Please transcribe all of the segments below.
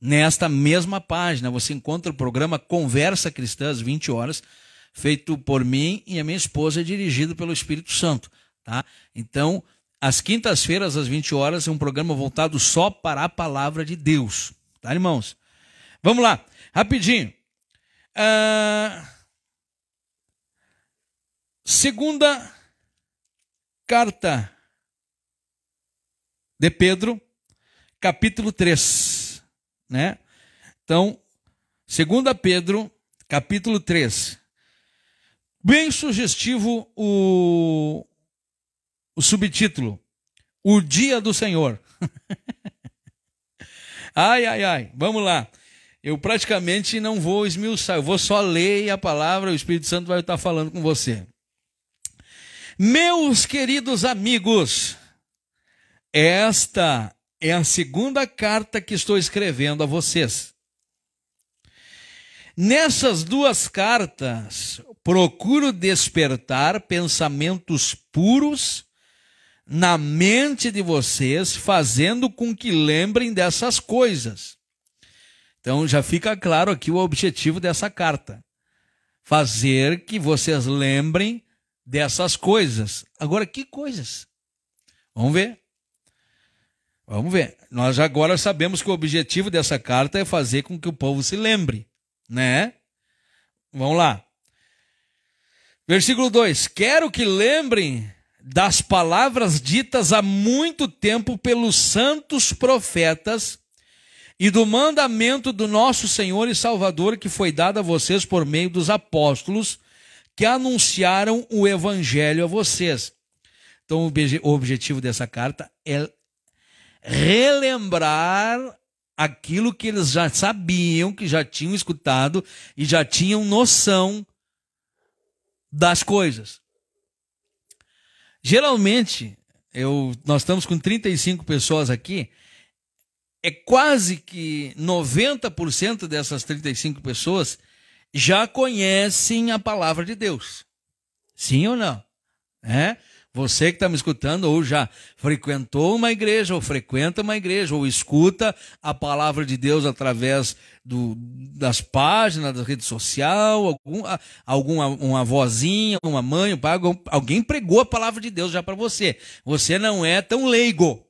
Nesta mesma página você encontra o programa Conversa Cristã às 20 horas, feito por mim e a minha esposa, é dirigido pelo Espírito Santo. Tá? Então, às quintas-feiras, às 20 horas, é um programa voltado só para a palavra de Deus. Tá, irmãos? Vamos lá, rapidinho. Uh... Segunda carta de Pedro, capítulo 3 né? Então, 2 Pedro, capítulo 3. Bem sugestivo o, o subtítulo: O Dia do Senhor. ai, ai, ai, vamos lá. Eu praticamente não vou esmiuçar, eu vou só ler a palavra, o Espírito Santo vai estar falando com você. Meus queridos amigos, esta é a segunda carta que estou escrevendo a vocês. Nessas duas cartas, procuro despertar pensamentos puros na mente de vocês, fazendo com que lembrem dessas coisas. Então já fica claro aqui o objetivo dessa carta: fazer que vocês lembrem dessas coisas. Agora, que coisas? Vamos ver. Vamos ver. Nós agora sabemos que o objetivo dessa carta é fazer com que o povo se lembre, né? Vamos lá. Versículo 2: Quero que lembrem das palavras ditas há muito tempo pelos santos profetas e do mandamento do nosso Senhor e Salvador que foi dado a vocês por meio dos apóstolos que anunciaram o evangelho a vocês. Então, o objetivo dessa carta é relembrar aquilo que eles já sabiam, que já tinham escutado e já tinham noção das coisas. Geralmente, eu, nós estamos com 35 pessoas aqui, é quase que 90% dessas 35 pessoas já conhecem a palavra de Deus. Sim ou não? É? Você que está me escutando ou já frequentou uma igreja, ou frequenta uma igreja, ou escuta a palavra de Deus através do, das páginas, da rede social, algum, alguma uma vozinha, uma mãe, um pai, alguém pregou a palavra de Deus já para você. Você não é tão leigo.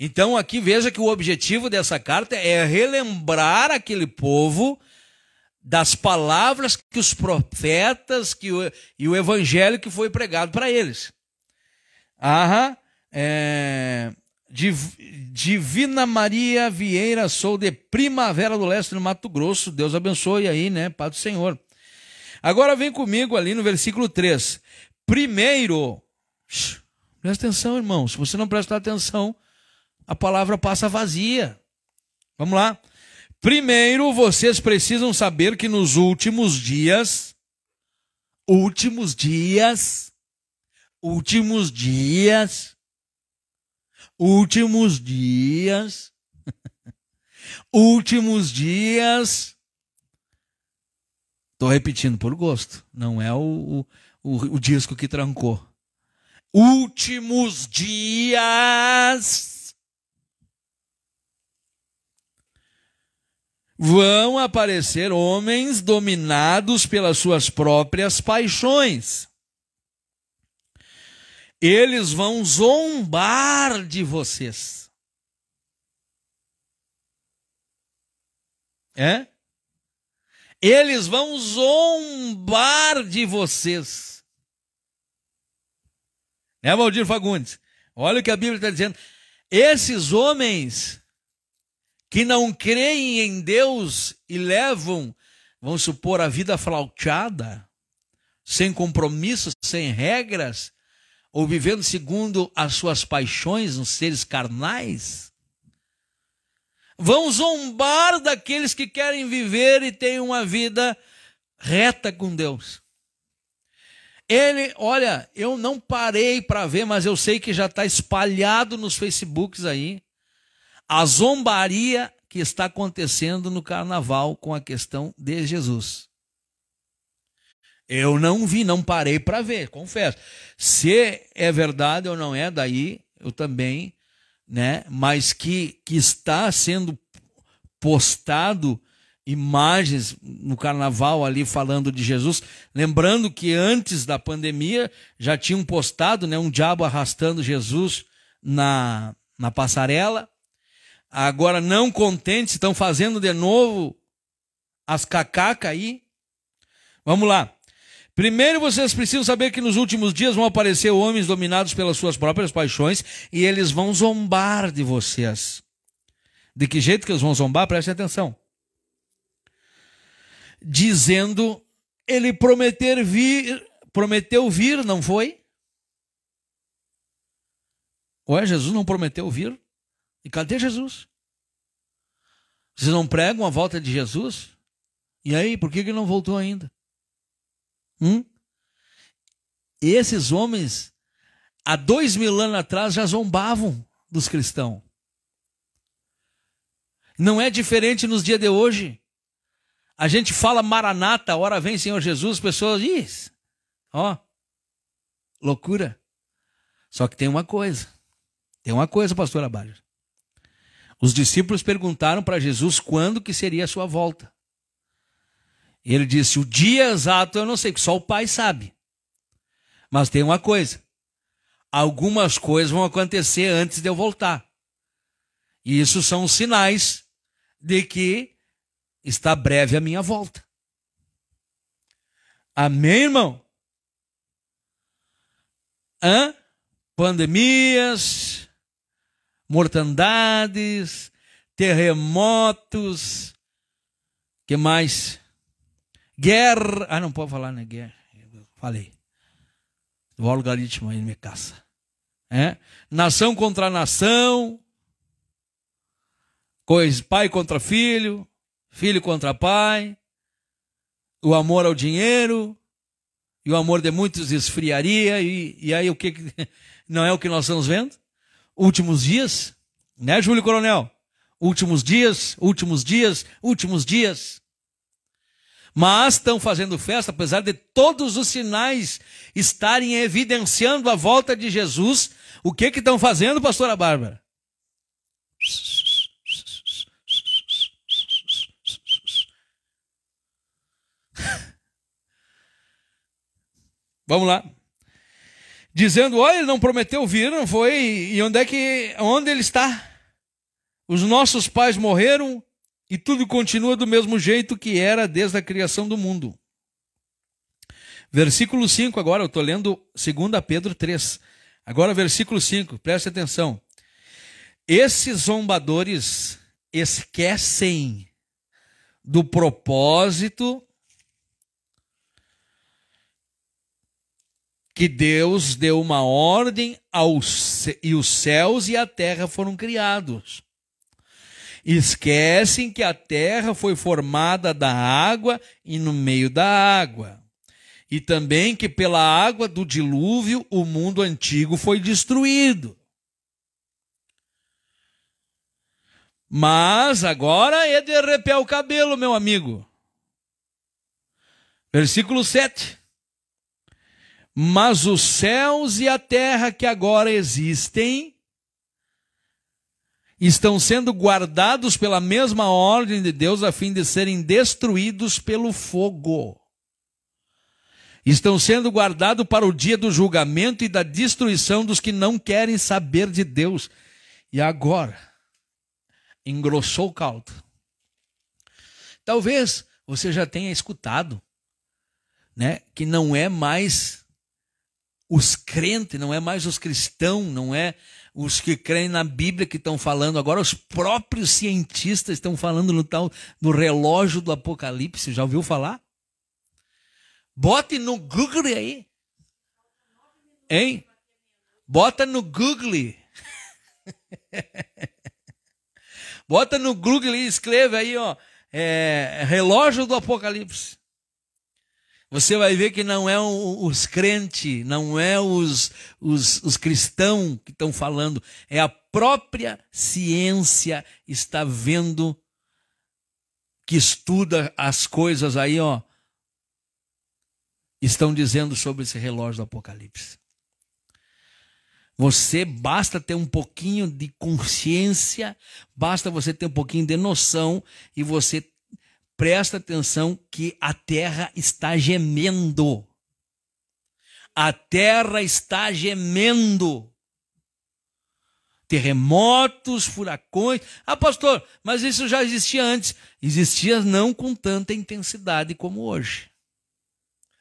Então aqui veja que o objetivo dessa carta é relembrar aquele povo das palavras que os profetas que o, e o evangelho que foi pregado para eles. Aham, é, Div, Divina Maria Vieira, sou de Primavera do Leste, no Mato Grosso. Deus abençoe aí, né? Pai do Senhor. Agora vem comigo ali no versículo 3. Primeiro, presta atenção, irmão. Se você não prestar atenção, a palavra passa vazia. Vamos lá. Primeiro, vocês precisam saber que nos últimos dias, últimos dias, últimos dias, últimos dias, últimos dias. Estou repetindo por gosto, não é o, o, o disco que trancou. Últimos dias vão aparecer homens dominados pelas suas próprias paixões. Eles vão zombar de vocês. É? Eles vão zombar de vocês. Né, Valdir Fagundes? Olha o que a Bíblia está dizendo. Esses homens que não creem em Deus e levam, vamos supor, a vida flauteada, sem compromissos, sem regras, ou vivendo segundo as suas paixões nos seres carnais, vão zombar daqueles que querem viver e têm uma vida reta com Deus. Ele, olha, eu não parei para ver, mas eu sei que já está espalhado nos Facebooks aí a zombaria que está acontecendo no carnaval com a questão de Jesus. Eu não vi, não parei para ver, confesso. Se é verdade ou não é, daí eu também, né? Mas que, que está sendo postado imagens no carnaval ali falando de Jesus, lembrando que antes da pandemia já tinham postado, né, um diabo arrastando Jesus na na passarela, Agora, não contentes, estão fazendo de novo as cacacas aí. Vamos lá. Primeiro, vocês precisam saber que nos últimos dias vão aparecer homens dominados pelas suas próprias paixões e eles vão zombar de vocês. De que jeito que eles vão zombar? Preste atenção. Dizendo, ele prometer vir, prometeu vir, não foi? Ué, Jesus não prometeu vir? E cadê Jesus? Vocês não pregam a volta de Jesus? E aí, por que ele não voltou ainda? Hum? Esses homens, há dois mil anos atrás, já zombavam dos cristãos. Não é diferente nos dias de hoje. A gente fala maranata, hora vem Senhor Jesus, pessoas diz, ó, loucura. Só que tem uma coisa, tem uma coisa, pastor Abádio. Os discípulos perguntaram para Jesus quando que seria a sua volta. Ele disse: "O dia exato eu não sei, só o Pai sabe. Mas tem uma coisa: algumas coisas vão acontecer antes de eu voltar. E isso são os sinais de que está breve a minha volta. Amém, irmão? Hã? Pandemias, mortandades, terremotos, que mais? Guerra. Ah, não pode falar, né? Guerra. Eu falei. O algoritmo aí me caça. É? Nação contra nação. Coisa, pai contra filho. Filho contra pai. O amor ao dinheiro. E o amor de muitos esfriaria. E, e aí o que. Não é o que nós estamos vendo? Últimos dias, né, Júlio Coronel? Últimos dias, últimos dias, últimos dias. Mas estão fazendo festa, apesar de todos os sinais estarem evidenciando a volta de Jesus. O que que estão fazendo, pastora Bárbara? Vamos lá dizendo: olha, ele não prometeu vir, não foi? E onde é que, onde ele está? Os nossos pais morreram e tudo continua do mesmo jeito que era desde a criação do mundo. Versículo 5, agora eu estou lendo 2 Pedro 3. Agora, versículo 5, preste atenção. Esses zombadores esquecem do propósito que Deus deu uma ordem aos, e os céus e a terra foram criados. Esquecem que a terra foi formada da água e no meio da água. E também que pela água do dilúvio o mundo antigo foi destruído. Mas agora é de arrepiar o cabelo, meu amigo. Versículo 7. Mas os céus e a terra que agora existem estão sendo guardados pela mesma ordem de Deus a fim de serem destruídos pelo fogo. Estão sendo guardados para o dia do julgamento e da destruição dos que não querem saber de Deus. E agora, engrossou o caldo. Talvez você já tenha escutado, né, que não é mais os crentes, não é mais os cristãos, não é os que creem na Bíblia que estão falando, agora os próprios cientistas estão falando no tal do relógio do Apocalipse, já ouviu falar? Bote no Google aí. Hein? Bota no Google. Bota no Google e escreve aí, ó. É, relógio do Apocalipse. Você vai ver que não é os crentes, não é os, os, os cristãos que estão falando, é a própria ciência está vendo que estuda as coisas aí, ó. Estão dizendo sobre esse relógio do Apocalipse. Você basta ter um pouquinho de consciência, basta você ter um pouquinho de noção e você presta atenção que a terra está gemendo. A terra está gemendo. Terremotos, furacões. Ah, pastor, mas isso já existia antes. Existia não com tanta intensidade como hoje.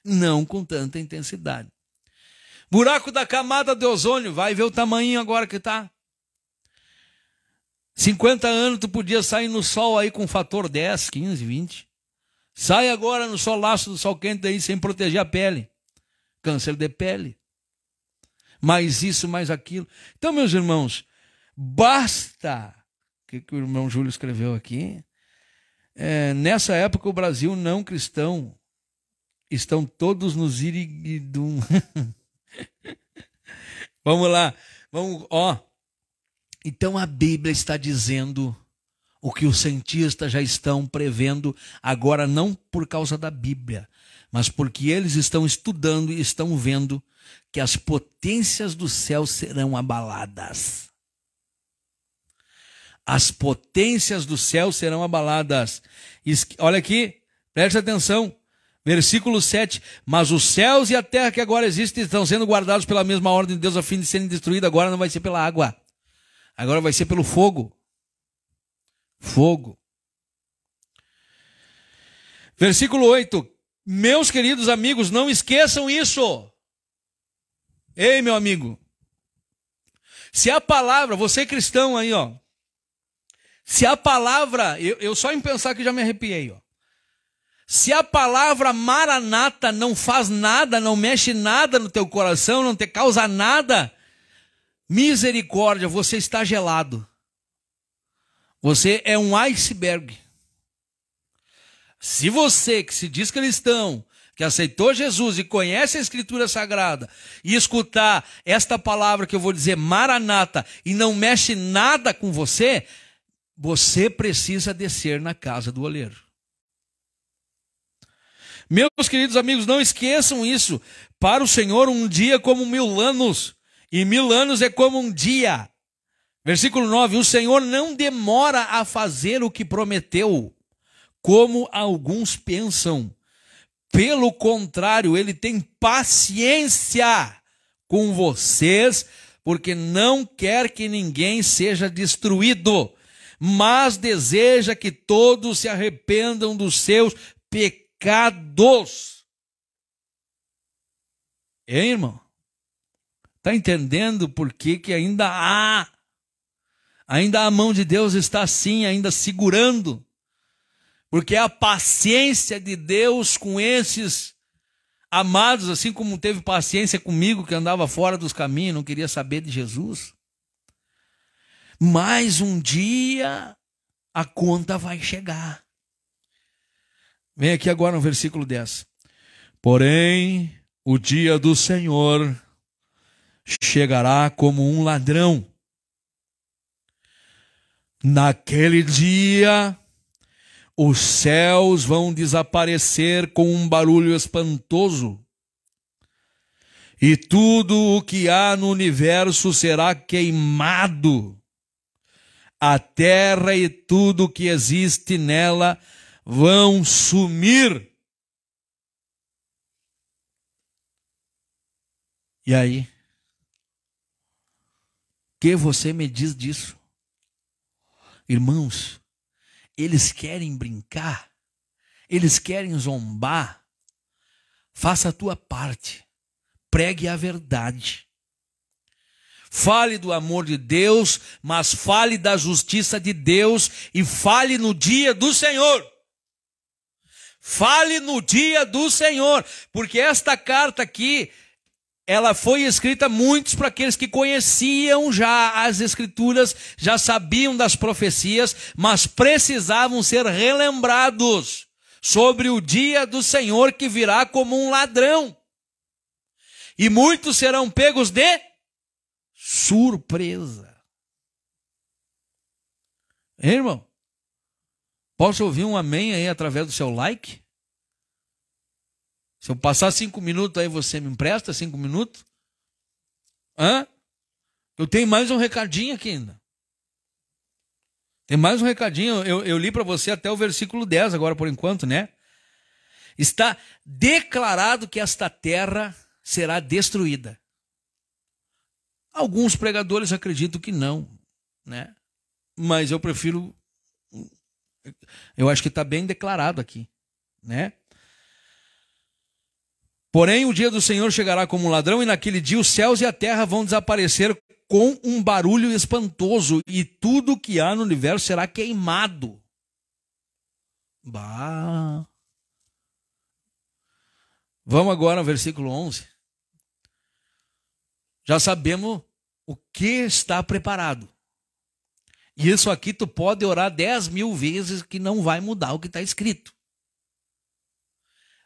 Não com tanta intensidade. Buraco da camada de ozônio, vai ver o tamanho agora que está. 50 anos tu podia sair no sol aí com fator 10, 15, 20. Sai agora no solaço do sol quente aí sem proteger a pele. Câncer de pele. Mais isso, mais aquilo. Então, meus irmãos, basta. O que, que o irmão Júlio escreveu aqui? É, nessa época, o Brasil não cristão estão todos nos irigidum. vamos lá. Vamos, ó. Então a Bíblia está dizendo o que os cientistas já estão prevendo, agora não por causa da Bíblia, mas porque eles estão estudando e estão vendo que as potências do céu serão abaladas. As potências do céu serão abaladas. Olha aqui, preste atenção. Versículo 7: Mas os céus e a terra que agora existem estão sendo guardados pela mesma ordem de Deus a fim de serem destruídos. Agora não vai ser pela água. Agora vai ser pelo fogo. Fogo. Versículo 8. Meus queridos amigos, não esqueçam isso. Ei, meu amigo. Se a palavra, você cristão aí, ó. Se a palavra, eu, eu só em pensar que já me arrepiei, ó. Se a palavra maranata não faz nada, não mexe nada no teu coração, não te causa nada, Misericórdia, você está gelado. Você é um iceberg. Se você que se diz cristão, que aceitou Jesus e conhece a Escritura Sagrada, e escutar esta palavra que eu vou dizer, maranata, e não mexe nada com você, você precisa descer na casa do oleiro. Meus queridos amigos, não esqueçam isso. Para o Senhor, um dia como mil anos. E mil anos é como um dia. Versículo 9: O Senhor não demora a fazer o que prometeu, como alguns pensam. Pelo contrário, ele tem paciência com vocês, porque não quer que ninguém seja destruído, mas deseja que todos se arrependam dos seus pecados. Hein, irmão? Está entendendo por que, que ainda há? Ainda a mão de Deus está assim, ainda segurando. Porque a paciência de Deus com esses amados, assim como teve paciência comigo que andava fora dos caminhos, não queria saber de Jesus. Mais um dia a conta vai chegar. Vem aqui agora no versículo 10. Porém, o dia do Senhor chegará como um ladrão. Naquele dia, os céus vão desaparecer com um barulho espantoso, e tudo o que há no universo será queimado. A terra e tudo o que existe nela vão sumir. E aí? que você me diz disso? Irmãos, eles querem brincar, eles querem zombar. Faça a tua parte, pregue a verdade. Fale do amor de Deus, mas fale da justiça de Deus e fale no dia do Senhor. Fale no dia do Senhor, porque esta carta aqui ela foi escrita muitos para aqueles que conheciam já as escrituras, já sabiam das profecias, mas precisavam ser relembrados sobre o dia do Senhor que virá como um ladrão. E muitos serão pegos de surpresa. Hein, irmão? Posso ouvir um amém aí através do seu like? Se eu passar cinco minutos, aí você me empresta cinco minutos? Hã? Eu tenho mais um recadinho aqui ainda. Tem mais um recadinho. Eu, eu li para você até o versículo 10 agora, por enquanto, né? Está declarado que esta terra será destruída. Alguns pregadores acreditam que não, né? Mas eu prefiro. Eu acho que está bem declarado aqui, né? Porém, o dia do Senhor chegará como um ladrão, e naquele dia os céus e a terra vão desaparecer com um barulho espantoso, e tudo que há no universo será queimado. Bah. Vamos agora ao versículo 11. Já sabemos o que está preparado. E isso aqui tu pode orar 10 mil vezes que não vai mudar o que está escrito.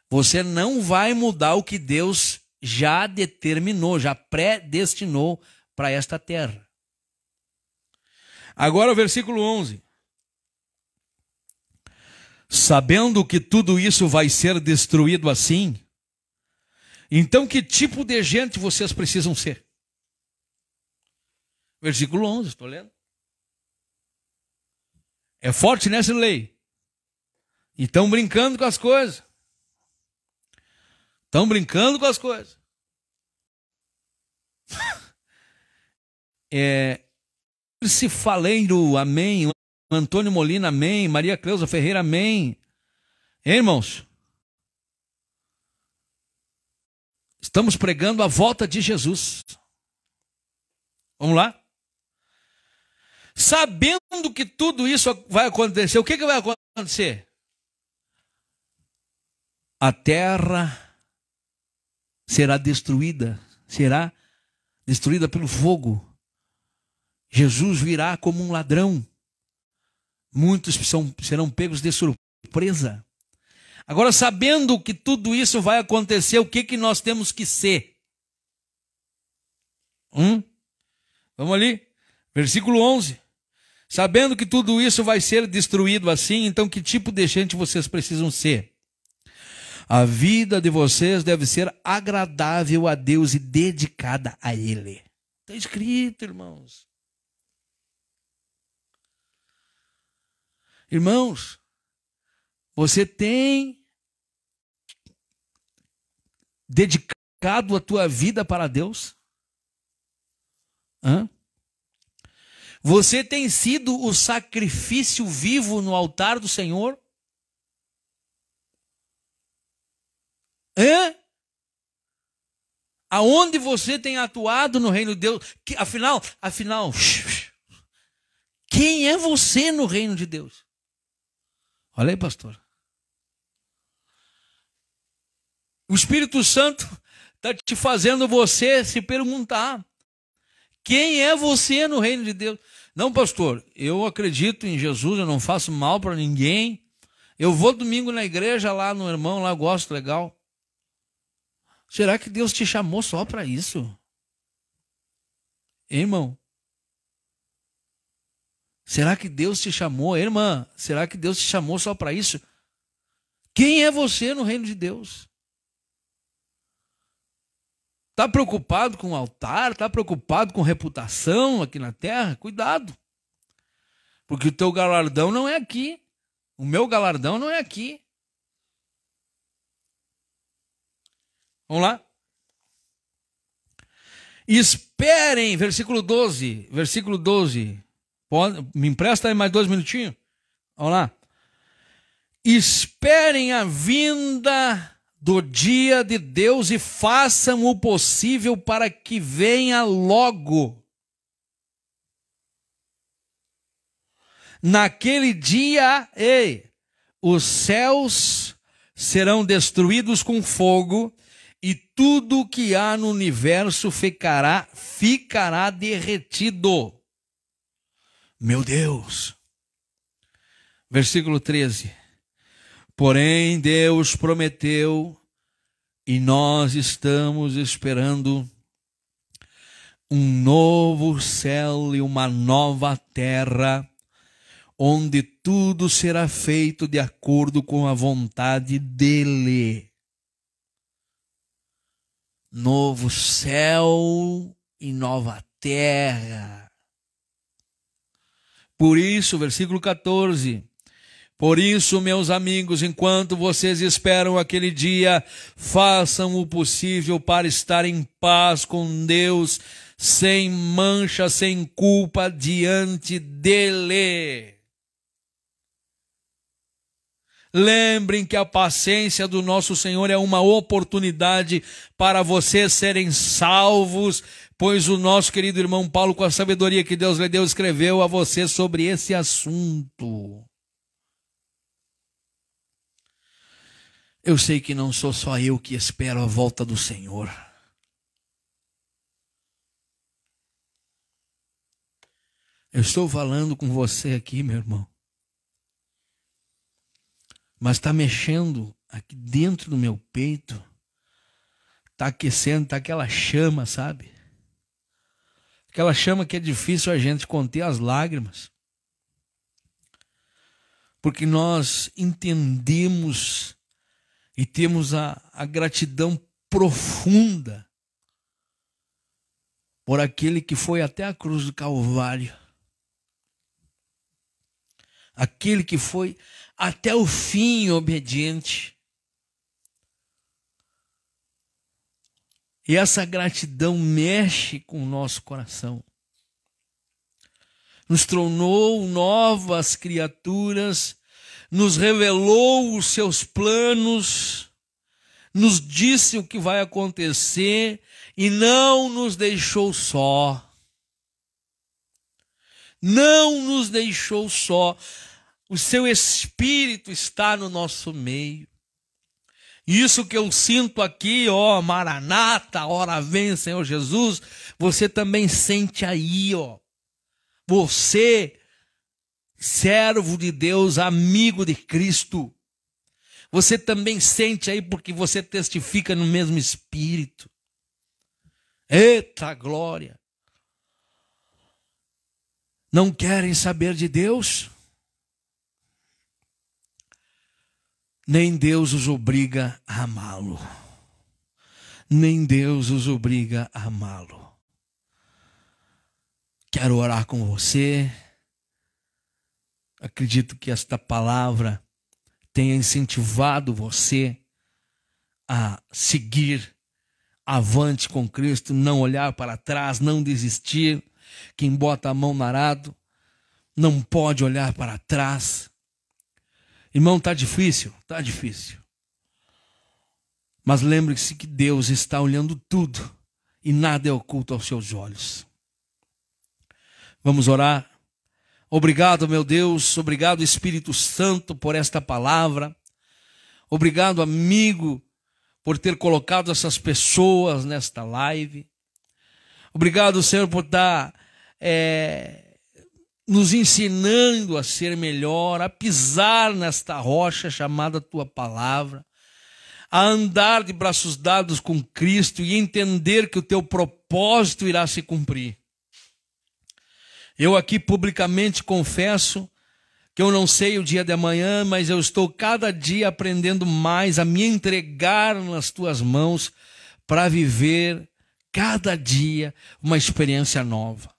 Você não vai mudar o que Deus já determinou, já predestinou para esta terra. Agora o versículo 11. Sabendo que tudo isso vai ser destruído assim, então que tipo de gente vocês precisam ser? Versículo 11, estou lendo. É forte nessa lei. E estão brincando com as coisas. Estão brincando com as coisas. é, Dirce Faleiro, amém. Antônio Molina, amém. Maria Cleusa Ferreira, amém. Hein, irmãos? Estamos pregando a volta de Jesus. Vamos lá? Sabendo que tudo isso vai acontecer, o que, que vai acontecer? A terra será destruída, será destruída pelo fogo. Jesus virá como um ladrão. Muitos são, serão pegos de surpresa. Agora, sabendo que tudo isso vai acontecer, o que, que nós temos que ser? Hum? Vamos ali, versículo 11. Sabendo que tudo isso vai ser destruído assim, então que tipo de gente vocês precisam ser? A vida de vocês deve ser agradável a Deus e dedicada a Ele. Está escrito, irmãos. Irmãos, você tem dedicado a tua vida para Deus? Hã? Você tem sido o sacrifício vivo no altar do Senhor? Hã? Aonde você tem atuado no reino de Deus? Que, afinal, afinal, quem é você no reino de Deus? Olha aí, pastor. O Espírito Santo está te fazendo você se perguntar: quem é você no reino de Deus? Não, pastor, eu acredito em Jesus, eu não faço mal para ninguém. Eu vou domingo na igreja lá no irmão, lá gosto, legal. Será que Deus te chamou só para isso? irmão? Será que Deus te chamou, irmã? Será que Deus te chamou só para isso? Quem é você no reino de Deus? Tá preocupado com o altar? Tá preocupado com reputação aqui na terra? Cuidado. Porque o teu galardão não é aqui. O meu galardão não é aqui. Vamos lá? Esperem, versículo 12, versículo 12. Pode, me empresta aí mais dois minutinhos? Vamos lá. Esperem a vinda do dia de Deus e façam o possível para que venha logo. Naquele dia, ei, os céus serão destruídos com fogo e tudo o que há no universo ficará, ficará derretido. Meu Deus. Versículo 13. Porém, Deus prometeu, e nós estamos esperando um novo céu e uma nova terra, onde tudo será feito de acordo com a vontade dEle novo céu e nova terra. Por isso, versículo 14. Por isso, meus amigos, enquanto vocês esperam aquele dia, façam o possível para estar em paz com Deus, sem mancha, sem culpa diante dele. Lembrem que a paciência do nosso Senhor é uma oportunidade para vocês serem salvos, pois o nosso querido irmão Paulo, com a sabedoria que Deus lhe deu, escreveu a você sobre esse assunto. Eu sei que não sou só eu que espero a volta do Senhor. Eu estou falando com você aqui, meu irmão mas está mexendo aqui dentro do meu peito, está aquecendo, está aquela chama, sabe? Aquela chama que é difícil a gente conter as lágrimas, porque nós entendemos e temos a, a gratidão profunda por aquele que foi até a cruz do Calvário aquele que foi até o fim obediente. E essa gratidão mexe com o nosso coração. Nos tornou novas criaturas, nos revelou os seus planos, nos disse o que vai acontecer e não nos deixou só. Não nos deixou só. O seu espírito está no nosso meio. Isso que eu sinto aqui, ó, Maranata, ora vem, Senhor Jesus, você também sente aí, ó. Você, servo de Deus, amigo de Cristo, você também sente aí porque você testifica no mesmo espírito. Eita glória! Não querem saber de Deus? Nem Deus os obriga a amá-lo. Nem Deus os obriga a amá-lo. Quero orar com você. Acredito que esta palavra tenha incentivado você a seguir avante com Cristo, não olhar para trás, não desistir. Quem bota a mão no arado não pode olhar para trás. Irmão, está difícil? está difícil. Mas lembre-se que Deus está olhando tudo e nada é oculto aos seus olhos. Vamos orar. Obrigado, meu Deus, obrigado, Espírito Santo, por esta palavra. Obrigado, amigo, por ter colocado essas pessoas nesta live. Obrigado, Senhor, por estar é, eh, nos ensinando a ser melhor, a pisar nesta rocha chamada tua palavra, a andar de braços dados com Cristo e entender que o teu propósito irá se cumprir. Eu aqui publicamente confesso que eu não sei o dia de amanhã, mas eu estou cada dia aprendendo mais a me entregar nas tuas mãos para viver cada dia uma experiência nova.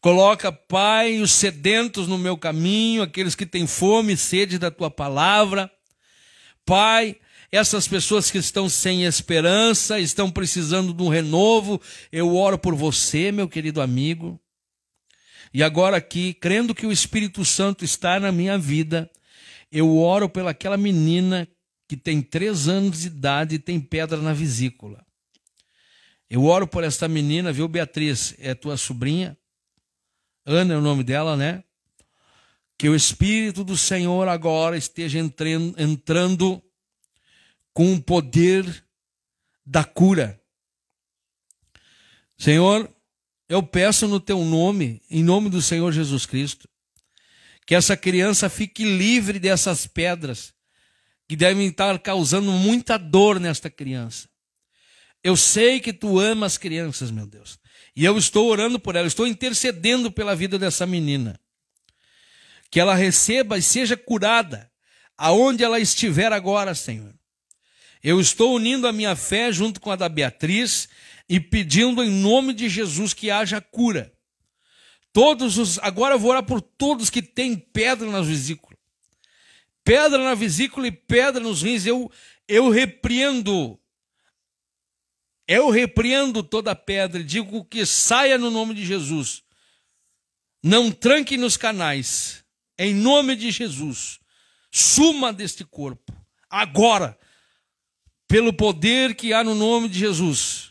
Coloca, Pai, os sedentos no meu caminho, aqueles que têm fome e sede da tua palavra. Pai, essas pessoas que estão sem esperança, estão precisando de um renovo, eu oro por você, meu querido amigo. E agora aqui, crendo que o Espírito Santo está na minha vida, eu oro pelaquela menina que tem três anos de idade e tem pedra na vesícula. Eu oro por esta menina, viu, Beatriz? É tua sobrinha? Ana é o nome dela, né? Que o Espírito do Senhor agora esteja entrando com o poder da cura. Senhor, eu peço no teu nome, em nome do Senhor Jesus Cristo, que essa criança fique livre dessas pedras que devem estar causando muita dor nesta criança. Eu sei que tu amas crianças, meu Deus. E eu estou orando por ela, estou intercedendo pela vida dessa menina. Que ela receba e seja curada, aonde ela estiver agora, Senhor. Eu estou unindo a minha fé junto com a da Beatriz e pedindo em nome de Jesus que haja cura. Todos os, agora eu vou orar por todos que têm pedra nas vesículas. Pedra na vesícula e pedra nos rins, eu eu repreendo eu repreendo toda pedra, digo que saia no nome de Jesus. Não tranque nos canais, em nome de Jesus. Suma deste corpo, agora, pelo poder que há no nome de Jesus,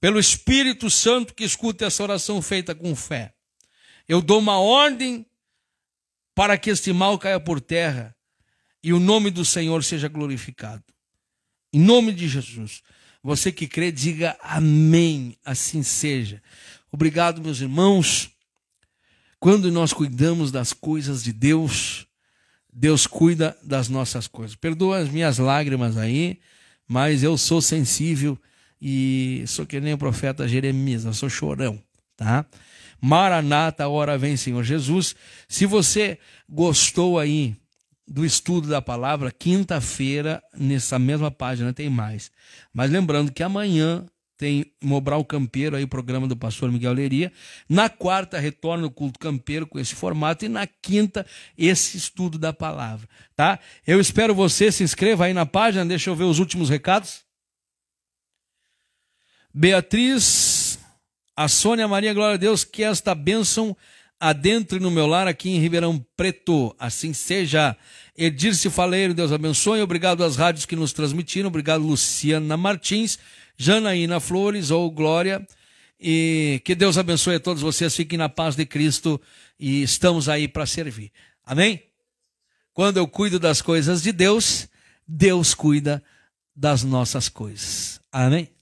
pelo Espírito Santo que escute essa oração feita com fé. Eu dou uma ordem para que este mal caia por terra e o nome do Senhor seja glorificado. Em nome de Jesus. Você que crê, diga amém, assim seja. Obrigado, meus irmãos. Quando nós cuidamos das coisas de Deus, Deus cuida das nossas coisas. Perdoa as minhas lágrimas aí, mas eu sou sensível e sou que nem o profeta Jeremias, eu sou chorão, tá? Maranata, hora vem, Senhor Jesus. Se você gostou aí do estudo da palavra, quinta-feira, nessa mesma página tem mais. Mas lembrando que amanhã tem Mobral Campeiro, aí o programa do pastor Miguel Leria. Na quarta, retorna o culto campeiro com esse formato. E na quinta, esse estudo da palavra, tá? Eu espero você, se inscreva aí na página. Deixa eu ver os últimos recados. Beatriz, a Sônia Maria, glória a Deus, que esta bênção adentre no meu lar aqui em Ribeirão Preto. Assim seja. Edirce Faleiro, Deus abençoe. Obrigado às rádios que nos transmitiram. Obrigado, Luciana Martins, Janaína Flores ou Glória. E que Deus abençoe a todos vocês. Fiquem na paz de Cristo e estamos aí para servir. Amém? Quando eu cuido das coisas de Deus, Deus cuida das nossas coisas. Amém?